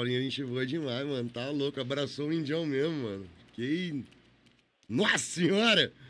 Paulinho, a gente voou demais, mano. Tá louco, abraçou o Indião mesmo, mano. Fiquei. Nossa Senhora!